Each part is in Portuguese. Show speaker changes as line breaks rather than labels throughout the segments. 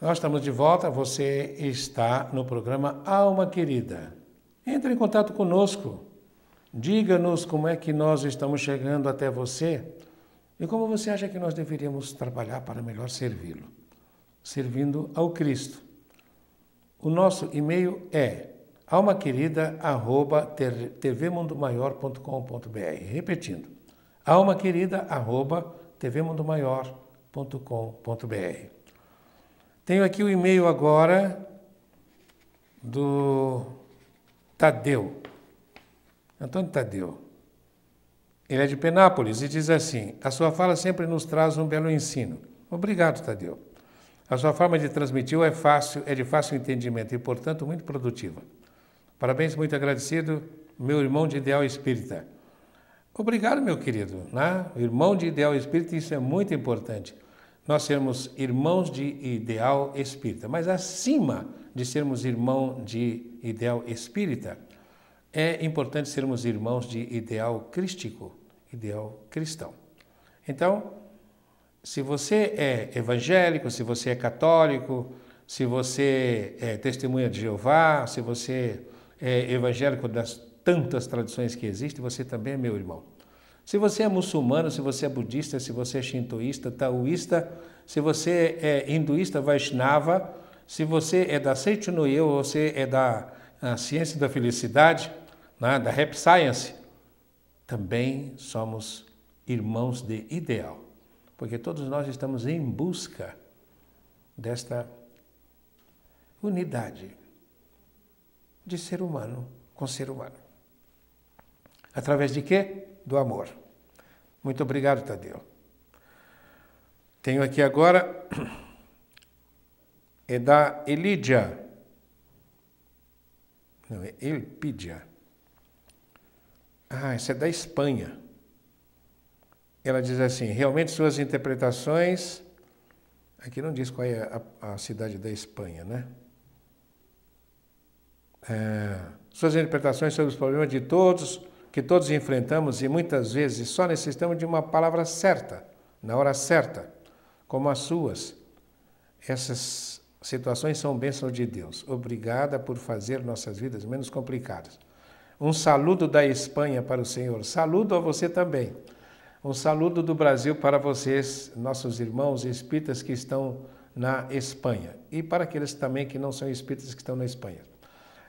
Nós estamos de volta, você está no programa Alma Querida. Entre em contato conosco, diga-nos como é que nós estamos chegando até você e como você acha que nós deveríamos trabalhar para melhor servi-lo, servindo ao Cristo. O nosso e-mail é almaquerida.tvmundomaior.com.br Repetindo, almaquerida.tvmundomaior.com.br tenho aqui o e-mail agora do Tadeu. Antônio Tadeu. Ele é de Penápolis e diz assim: A sua fala sempre nos traz um belo ensino. Obrigado, Tadeu. A sua forma de transmitir é fácil, é de fácil entendimento e, portanto, muito produtiva. Parabéns, muito agradecido, meu irmão de ideal espírita. Obrigado, meu querido. Né? Irmão de ideal espírita, isso é muito importante nós sermos irmãos de ideal espírita, mas acima de sermos irmão de ideal espírita, é importante sermos irmãos de ideal crístico, ideal cristão. Então, se você é evangélico, se você é católico, se você é testemunha de Jeová, se você é evangélico das tantas tradições que existem, você também é meu irmão. Se você é muçulmano, se você é budista, se você é shintoísta, taoísta, se você é hinduísta, Vaishnava, se você é da Seitu no Eu, você é da ah, ciência da felicidade, né, da Rap Science, também somos irmãos de ideal, porque todos nós estamos em busca desta unidade de ser humano com ser humano. Através de quê? do amor. Muito obrigado, Tadeu. Tenho aqui agora é da Elidia. Não, é Elpidia. Ah, essa é da Espanha. Ela diz assim: realmente suas interpretações. Aqui não diz qual é a, a cidade da Espanha, né? É, suas interpretações sobre os problemas de todos que todos enfrentamos e muitas vezes só necessitamos de uma palavra certa, na hora certa, como as suas. Essas situações são bênçãos de Deus. Obrigada por fazer nossas vidas menos complicadas. Um saludo da Espanha para o Senhor. Saludo a você também. Um saludo do Brasil para vocês, nossos irmãos espíritas que estão na Espanha. E para aqueles também que não são espíritas que estão na Espanha.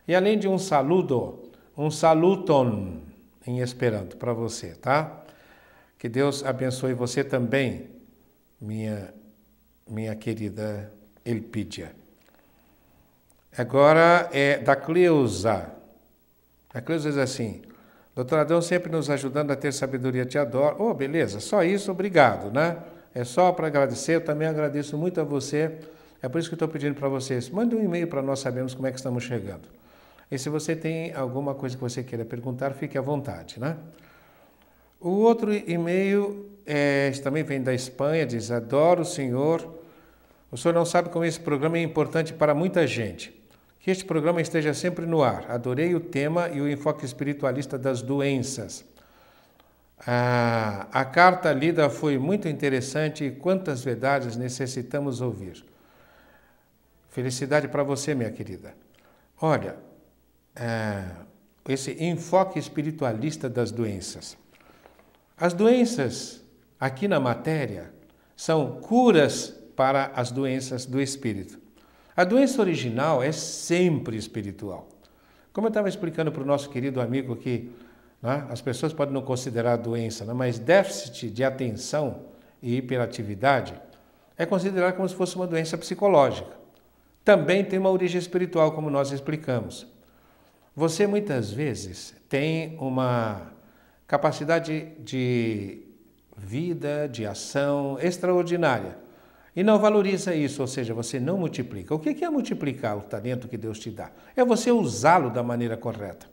E além de um saludo, um saluton em para você, tá? Que Deus abençoe você também, minha, minha querida Elpídia. Agora é da Cleusa. A Cleusa diz assim: Doutor Adão sempre nos ajudando a ter sabedoria, te adoro. Oh, beleza, só isso, obrigado, né? É só para agradecer, eu também agradeço muito a você. É por isso que estou pedindo para vocês: mande um e-mail para nós sabermos como é que estamos chegando. E se você tem alguma coisa que você queira perguntar, fique à vontade, né? O outro e-mail é, também vem da Espanha, diz: Adoro o Senhor. O senhor não sabe como esse programa é importante para muita gente. Que este programa esteja sempre no ar. Adorei o tema e o enfoque espiritualista das doenças. Ah, a carta lida foi muito interessante e quantas verdades necessitamos ouvir. Felicidade para você, minha querida. Olha, ah, esse enfoque espiritualista das doenças. As doenças aqui na matéria são curas para as doenças do espírito. A doença original é sempre espiritual. Como eu estava explicando para o nosso querido amigo que né, as pessoas podem não considerar doença, né, mas déficit de atenção e hiperatividade é considerado como se fosse uma doença psicológica. Também tem uma origem espiritual, como nós explicamos. Você muitas vezes tem uma capacidade de vida, de ação extraordinária e não valoriza isso, ou seja, você não multiplica. O que é multiplicar o talento que Deus te dá? É você usá-lo da maneira correta.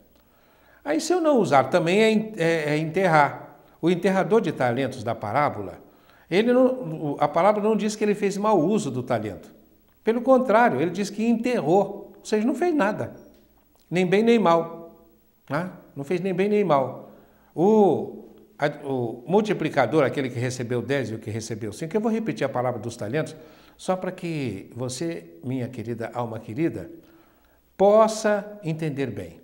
Aí, se eu não usar, também é, é, é enterrar. O enterrador de talentos da parábola, ele não, a parábola não diz que ele fez mau uso do talento. Pelo contrário, ele diz que enterrou, ou seja, não fez nada nem bem nem mal. Né? Não fez nem bem nem mal. O, a, o multiplicador, aquele que recebeu 10 e o que recebeu 5, eu vou repetir a palavra dos talentos, só para que você, minha querida alma querida, possa entender bem.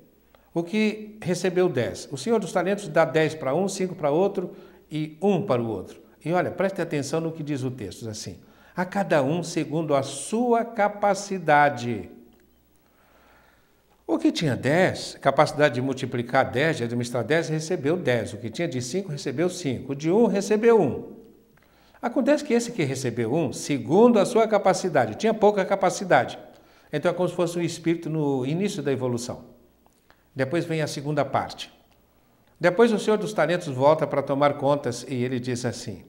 O que recebeu 10? O Senhor dos Talentos dá 10 para um, 5 para outro e 1 um para o outro. E olha, preste atenção no que diz o texto, assim: a cada um segundo a sua capacidade. O que tinha 10, capacidade de multiplicar 10, de administrar 10, recebeu 10. O que tinha de 5, recebeu 5. O de 1, recebeu 1. Acontece que esse que recebeu 1, segundo a sua capacidade, tinha pouca capacidade. Então é como se fosse um espírito no início da evolução. Depois vem a segunda parte. Depois o Senhor dos Talentos volta para tomar contas e ele diz assim: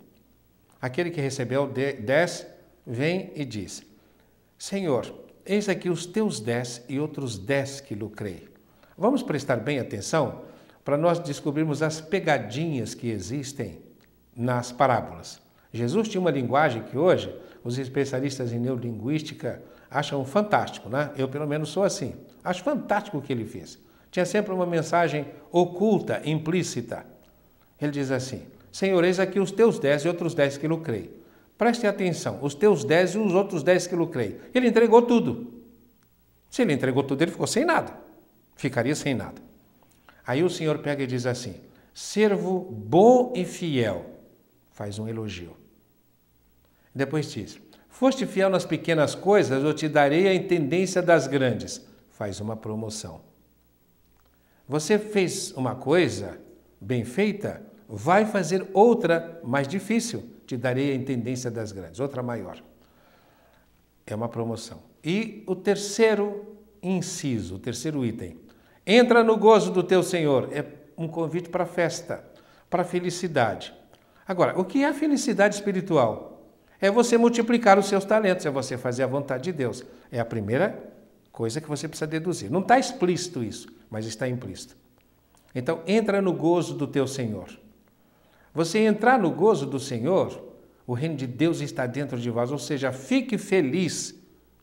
Aquele que recebeu 10 vem e diz: Senhor, Eis aqui os teus dez e outros dez que lucrei. Vamos prestar bem atenção para nós descobrirmos as pegadinhas que existem nas parábolas. Jesus tinha uma linguagem que hoje os especialistas em neurolinguística acham fantástico, né? Eu, pelo menos, sou assim. Acho fantástico o que ele fez. Tinha sempre uma mensagem oculta, implícita. Ele diz assim: Senhor, eis aqui os teus dez e outros dez que lucrei. Prestem atenção, os teus dez e os outros dez que lucrei. Ele entregou tudo. Se ele entregou tudo, ele ficou sem nada. Ficaria sem nada. Aí o Senhor pega e diz assim: servo bom e fiel, faz um elogio. Depois diz: Foste fiel nas pequenas coisas, eu te darei a intendência das grandes. Faz uma promoção. Você fez uma coisa bem feita, vai fazer outra mais difícil te darei a intendência das grandes, outra maior. É uma promoção. E o terceiro inciso, o terceiro item. Entra no gozo do teu Senhor. É um convite para festa, para felicidade. Agora, o que é a felicidade espiritual? É você multiplicar os seus talentos, é você fazer a vontade de Deus. É a primeira coisa que você precisa deduzir. Não está explícito isso, mas está implícito. Então, entra no gozo do teu Senhor você entrar no gozo do Senhor, o reino de Deus está dentro de vós, ou seja, fique feliz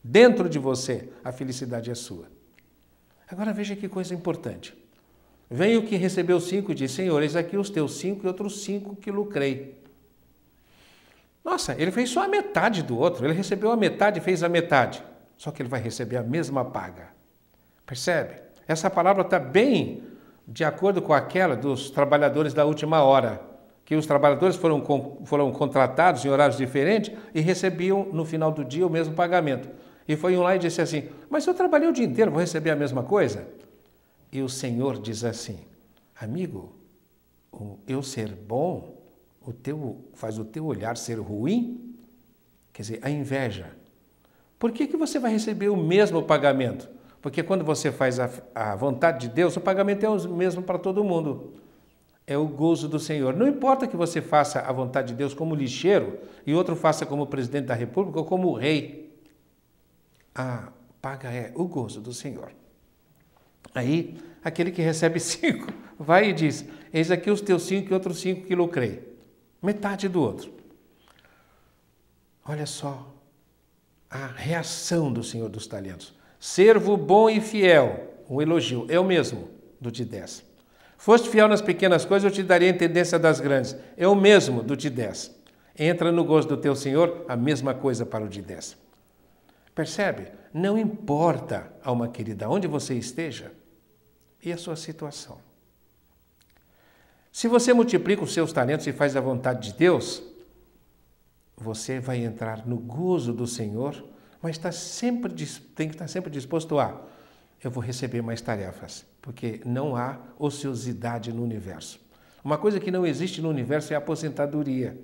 dentro de você, a felicidade é sua. Agora veja que coisa importante. Vem o que recebeu cinco e diz: Senhor, eis aqui os teus cinco e outros cinco que lucrei. Nossa, ele fez só a metade do outro, ele recebeu a metade e fez a metade. Só que ele vai receber a mesma paga. Percebe? Essa palavra está bem de acordo com aquela dos trabalhadores da última hora que os trabalhadores foram, foram contratados em horários diferentes e recebiam no final do dia o mesmo pagamento. E foi um lá e disse assim: Mas eu trabalhei o dia inteiro, vou receber a mesma coisa? E o Senhor diz assim: Amigo, o eu ser bom o teu, faz o teu olhar ser ruim? Quer dizer, a inveja. Por que, que você vai receber o mesmo pagamento? Porque quando você faz a, a vontade de Deus, o pagamento é o mesmo para todo mundo é o gozo do Senhor. Não importa que você faça a vontade de Deus como lixeiro e outro faça como presidente da República ou como rei. A paga é o gozo do Senhor. Aí, aquele que recebe cinco vai e diz: Eis aqui os teus cinco e outros cinco que lucrei. Metade do outro. Olha só a reação do Senhor dos Talentos. Servo bom e fiel, um elogio, eu mesmo, do de dez. Foste fiel nas pequenas coisas, eu te darei a tendência das grandes. Eu é mesmo do te dez. Entra no gozo do teu Senhor, a mesma coisa para o de dez. Percebe? Não importa, alma querida, onde você esteja e a sua situação. Se você multiplica os seus talentos e faz a vontade de Deus, você vai entrar no gozo do Senhor, mas tá sempre, tem que estar tá sempre disposto a eu vou receber mais tarefas, porque não há ociosidade no universo. Uma coisa que não existe no universo é a aposentadoria.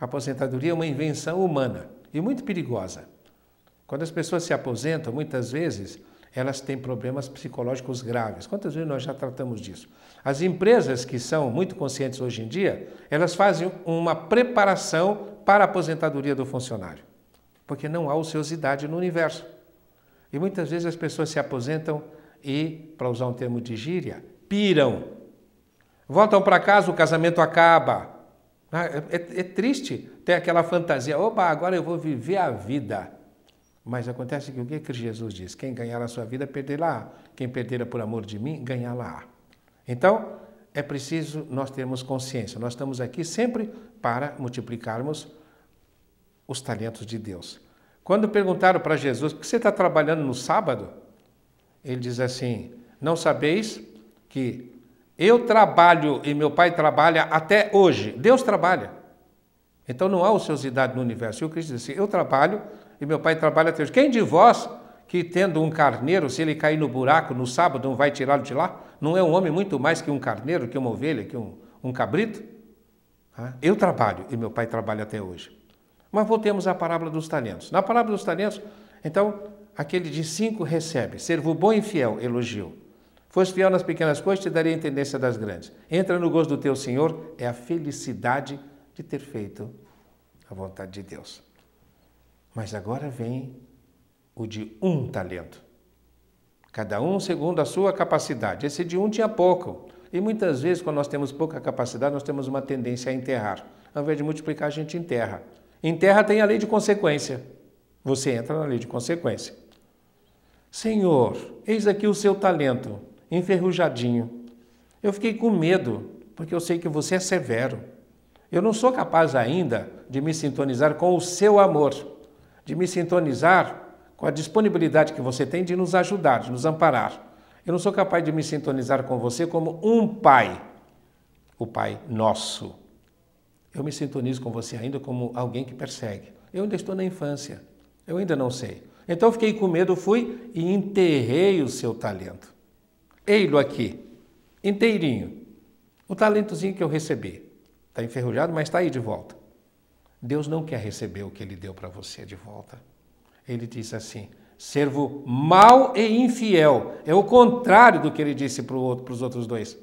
A aposentadoria é uma invenção humana e muito perigosa. Quando as pessoas se aposentam, muitas vezes elas têm problemas psicológicos graves. Quantas vezes nós já tratamos disso? As empresas que são muito conscientes hoje em dia, elas fazem uma preparação para a aposentadoria do funcionário, porque não há ociosidade no universo. E muitas vezes as pessoas se aposentam e, para usar um termo de gíria, piram. Voltam para casa, o casamento acaba. Ah, é, é triste ter aquela fantasia, opa, agora eu vou viver a vida. Mas acontece que o que, é que Jesus diz? Quem ganhar a sua vida, perderá. Quem perderá por amor de mim, ganhará. Então, é preciso nós termos consciência. Nós estamos aqui sempre para multiplicarmos os talentos de Deus. Quando perguntaram para Jesus, por que você está trabalhando no sábado? Ele diz assim: Não sabeis que eu trabalho e meu pai trabalha até hoje. Deus trabalha. Então não há ociosidade no universo. E o Cristo diz assim: Eu trabalho e meu pai trabalha até hoje. Quem de vós que tendo um carneiro, se ele cair no buraco no sábado, não vai tirá-lo de lá? Não é um homem muito mais que um carneiro, que uma ovelha, que um, um cabrito? Eu trabalho e meu pai trabalha até hoje. Mas voltemos à parábola dos talentos. Na parábola dos talentos, então, aquele de cinco recebe, servo bom e fiel, elogio. Foste fiel nas pequenas coisas, te darei a tendência das grandes. Entra no gozo do teu Senhor, é a felicidade de ter feito a vontade de Deus. Mas agora vem o de um talento. Cada um segundo a sua capacidade. Esse de um tinha pouco. E muitas vezes, quando nós temos pouca capacidade, nós temos uma tendência a enterrar. Ao invés de multiplicar, a gente enterra. Em terra tem a lei de consequência. Você entra na lei de consequência. Senhor, eis aqui o seu talento, enferrujadinho. Eu fiquei com medo, porque eu sei que você é severo. Eu não sou capaz ainda de me sintonizar com o seu amor, de me sintonizar com a disponibilidade que você tem de nos ajudar, de nos amparar. Eu não sou capaz de me sintonizar com você como um pai, o Pai nosso. Eu me sintonizo com você ainda como alguém que persegue. Eu ainda estou na infância. Eu ainda não sei. Então fiquei com medo, fui e enterrei o seu talento. Ei-lo aqui, inteirinho. O talentozinho que eu recebi. Está enferrujado, mas está aí de volta. Deus não quer receber o que ele deu para você de volta. Ele diz assim: servo mau e infiel. É o contrário do que ele disse para, outro, para os outros dois.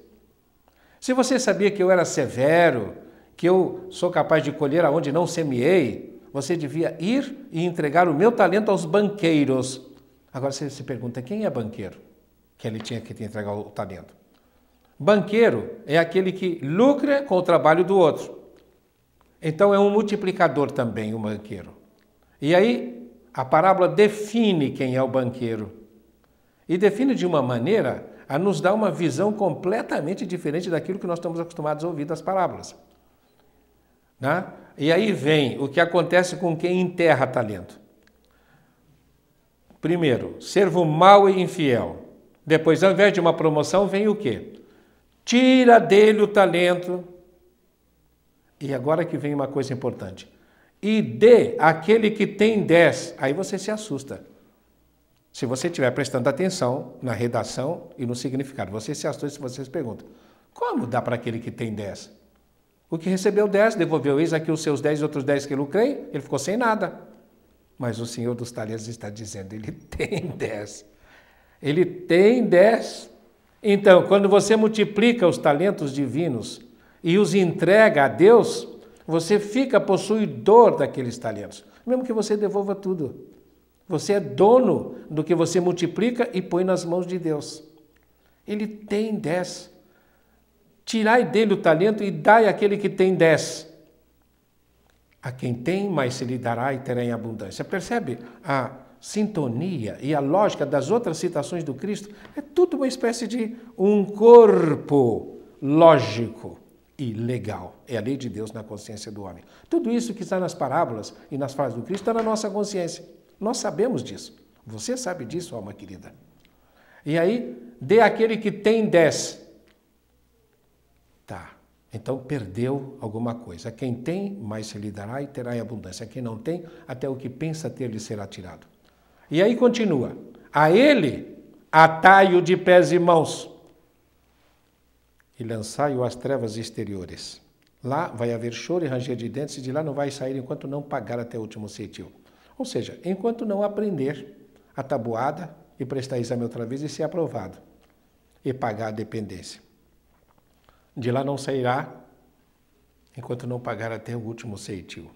Se você sabia que eu era severo, que eu sou capaz de colher aonde não semeei, você devia ir e entregar o meu talento aos banqueiros. Agora você se pergunta: quem é banqueiro? Que ele tinha que entregar o talento. Banqueiro é aquele que lucra com o trabalho do outro. Então é um multiplicador também o um banqueiro. E aí a parábola define quem é o banqueiro. E define de uma maneira a nos dar uma visão completamente diferente daquilo que nós estamos acostumados a ouvir das parábolas. Né? E aí vem o que acontece com quem enterra talento. Primeiro, servo mau e infiel. Depois, ao invés de uma promoção, vem o quê? Tira dele o talento. E agora que vem uma coisa importante. E dê aquele que tem dez. Aí você se assusta. Se você estiver prestando atenção na redação e no significado, você se assusta se você se pergunta: como dá para aquele que tem dez? O que recebeu dez, devolveu, eis aqui os seus dez, outros dez que lucrei, ele ficou sem nada. Mas o Senhor dos Talentos está dizendo, ele tem dez. Ele tem dez. Então, quando você multiplica os talentos divinos e os entrega a Deus, você fica possuidor daqueles talentos, mesmo que você devolva tudo. Você é dono do que você multiplica e põe nas mãos de Deus. Ele tem dez. Tirai dele o talento e dai àquele que tem dez. A quem tem, mais se lhe dará e terá em abundância. Percebe a sintonia e a lógica das outras citações do Cristo? É tudo uma espécie de um corpo lógico e legal. É a lei de Deus na consciência do homem. Tudo isso que está nas parábolas e nas frases do Cristo está na nossa consciência. Nós sabemos disso. Você sabe disso, alma querida. E aí, dê aquele que tem dez então perdeu alguma coisa. Quem tem, mais se lhe dará e terá em abundância. Quem não tem, até o que pensa ter lhe será tirado. E aí continua: a ele atai-o de pés e mãos e lançai-o às trevas exteriores. Lá vai haver choro e ranger de dentes, e de lá não vai sair enquanto não pagar até o último ceitil. Ou seja, enquanto não aprender a tabuada e prestar exame outra vez e ser aprovado e pagar a dependência. De lá não sairá enquanto não pagar até o último ceitil.